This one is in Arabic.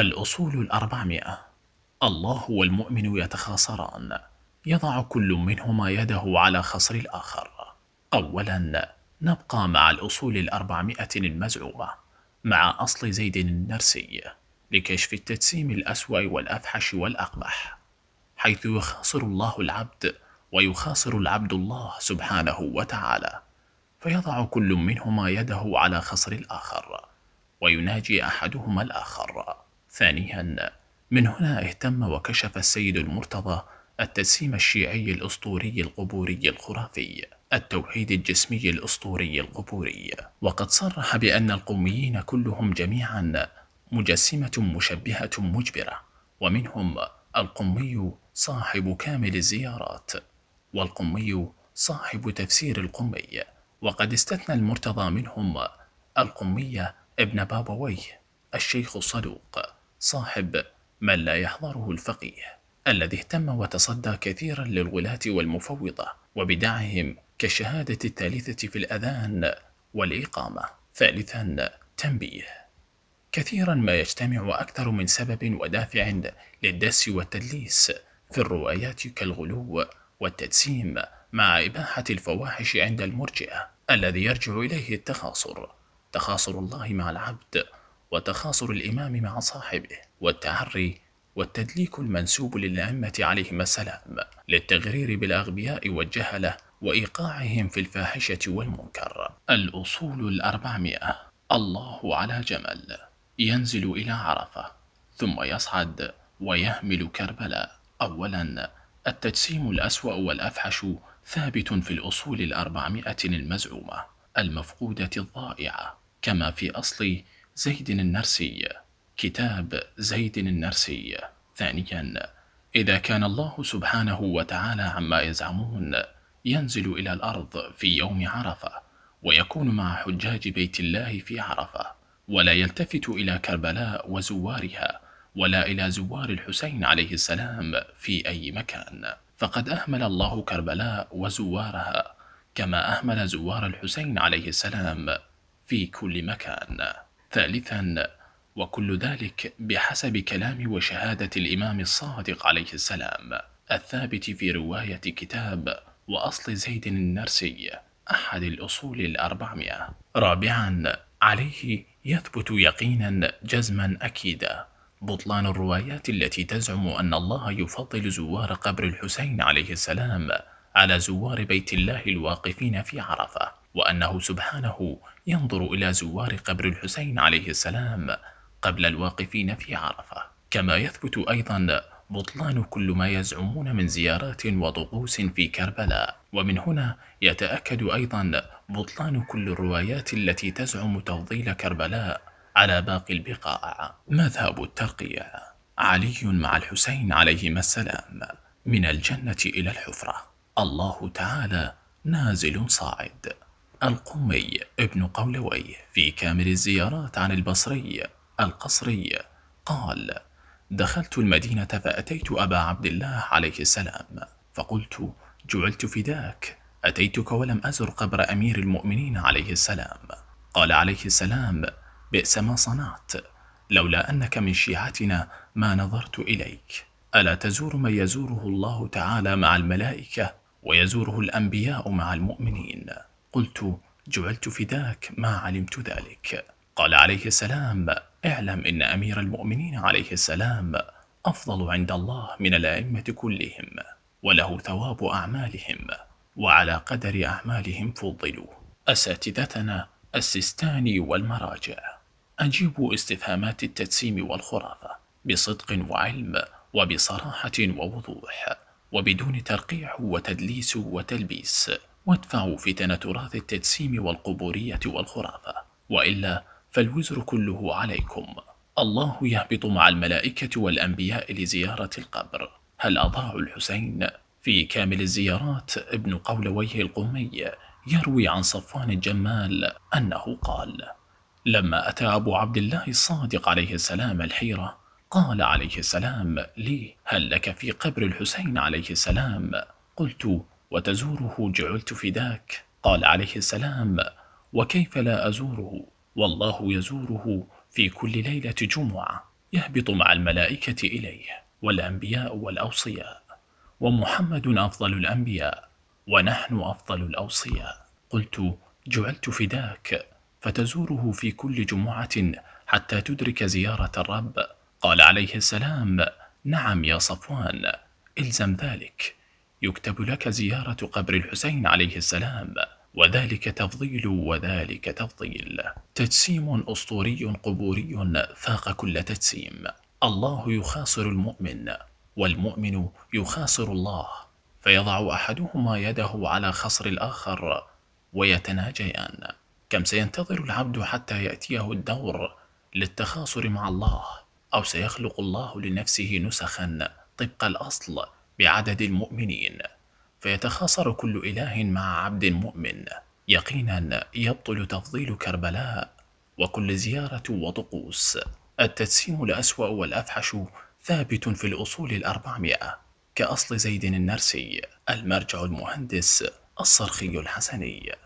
الأصول الأربعمائة الله والمؤمن يتخاصران يضع كل منهما يده على خصر الآخر أولا نبقى مع الأصول الأربعمائة المزعومة مع أصل زيد النرسي لكشف التجسيم الأسوأ والأفحش والأقبح حيث يخاصر الله العبد ويخاصر العبد الله سبحانه وتعالى فيضع كل منهما يده على خصر الآخر ويناجي أحدهما الآخر ثانيا من هنا اهتم وكشف السيد المرتضى التجسيم الشيعي الأسطوري القبوري الخرافي التوحيد الجسمي الأسطوري القبوري وقد صرح بأن القوميين كلهم جميعا مجسمة مشبهة مجبرة ومنهم القمي صاحب كامل الزيارات والقمي صاحب تفسير القمي وقد استثنى المرتضى منهم القمية ابن بابويه الشيخ الصدوق صاحب من لا يحضره الفقيه الذي اهتم وتصدى كثيرا للغلاة والمفوضة وبدعهم كالشهادة الثالثة في الأذان والإقامة ثالثا تنبيه كثيرا ما يجتمع أكثر من سبب ودافع للدس والتدليس في الروايات كالغلو والتجسيم مع إباحة الفواحش عند المرجئة الذي يرجع إليه التخاصر تخاصر الله مع العبد وتخاصر الإمام مع صاحبه والتعري والتدليك المنسوب للأمة عليهم السلام للتغرير بالأغبياء والجهلة وإيقاعهم في الفاحشة والمنكر الأصول الأربعمائة الله على جمل ينزل إلى عرفة ثم يصعد ويهمل كربلاء أولا التجسيم الأسوأ والأفحش ثابت في الأصول الأربعمائة المزعومة المفقودة الضائعة كما في أصل زيد النرسي كتاب زيد النرسي ثانيا إذا كان الله سبحانه وتعالى عما يزعمون ينزل إلى الأرض في يوم عرفة ويكون مع حجاج بيت الله في عرفة ولا يلتفت إلى كربلاء وزوارها ولا إلى زوار الحسين عليه السلام في أي مكان فقد أهمل الله كربلاء وزوارها كما أهمل زوار الحسين عليه السلام في كل مكان ثالثا وكل ذلك بحسب كلام وشهادة الإمام الصادق عليه السلام الثابت في رواية كتاب وأصل زيد النرسي أحد الأصول الأربعمائة رابعا عليه يثبت يقينا جزما أكيدا بطلان الروايات التي تزعم أن الله يفضل زوار قبر الحسين عليه السلام على زوار بيت الله الواقفين في عرفة وأنه سبحانه ينظر إلى زوار قبر الحسين عليه السلام قبل الواقفين في عرفة كما يثبت أيضا بطلان كل ما يزعمون من زيارات وطقوس في كربلاء ومن هنا يتأكد أيضا بطلان كل الروايات التي تزعم تفضيل كربلاء على باقي البقاع مذهب الترقيع علي مع الحسين عليهما السلام من الجنة إلى الحفرة الله تعالى نازل صاعد القمي ابن قولوي في كامل الزيارات عن البصري القصري قال دخلت المدينة فأتيت أبا عبد الله عليه السلام فقلت جعلت فداك أتيتك ولم أزر قبر أمير المؤمنين عليه السلام قال عليه السلام بئس ما صنعت لولا أنك من شيعتنا ما نظرت إليك ألا تزور من يزوره الله تعالى مع الملائكة ويزوره الأنبياء مع المؤمنين قلت جعلت فداك ما علمت ذلك قال عليه السلام اعلم إن أمير المؤمنين عليه السلام أفضل عند الله من الأئمة كلهم وله ثواب أعمالهم وعلى قدر أعمالهم فضلوا أساتذتنا السيستاني والمراجع أجيب استفهامات التجسيم والخرافة بصدق وعلم وبصراحة ووضوح وبدون ترقيع وتدليس وتلبيس وادفعوا فتن تراث التجسيم والقبورية والخرافة وإلا فالوزر كله عليكم الله يهبط مع الملائكة والأنبياء لزيارة القبر هل أضاعوا الحسين؟ في كامل الزيارات ابن قولويه القمي يروي عن صفوان الجمال أنه قال لما أتى أبو عبد الله الصادق عليه السلام الحيرة قال عليه السلام لي هل لك في قبر الحسين عليه السلام قلت وتزوره جعلت فداك قال عليه السلام وكيف لا أزوره والله يزوره في كل ليلة جمعة يهبط مع الملائكة إليه والأنبياء والأوصياء ومحمد أفضل الأنبياء ونحن أفضل الأوصياء قلت جعلت فداك فتزوره في كل جمعة حتى تدرك زيارة الرب قال عليه السلام نعم يا صفوان الزم ذلك يكتب لك زيارة قبر الحسين عليه السلام وذلك تفضيل وذلك تفضيل تجسيم أسطوري قبوري فاق كل تجسيم الله يخاصر المؤمن والمؤمن يخاصر الله فيضع أحدهما يده على خصر الآخر ويتناجيان كم سينتظر العبد حتى يأتيه الدور للتخاصر مع الله أو سيخلق الله لنفسه نسخا طبق الأصل بعدد المؤمنين فيتخاصر كل إله مع عبد مؤمن يقينا يبطل تفضيل كربلاء وكل زيارة وطقوس التجسيم الأسوأ والأفحش ثابت في الأصول الأربعمائة كأصل زيد النرسي المرجع المهندس الصرخي الحسني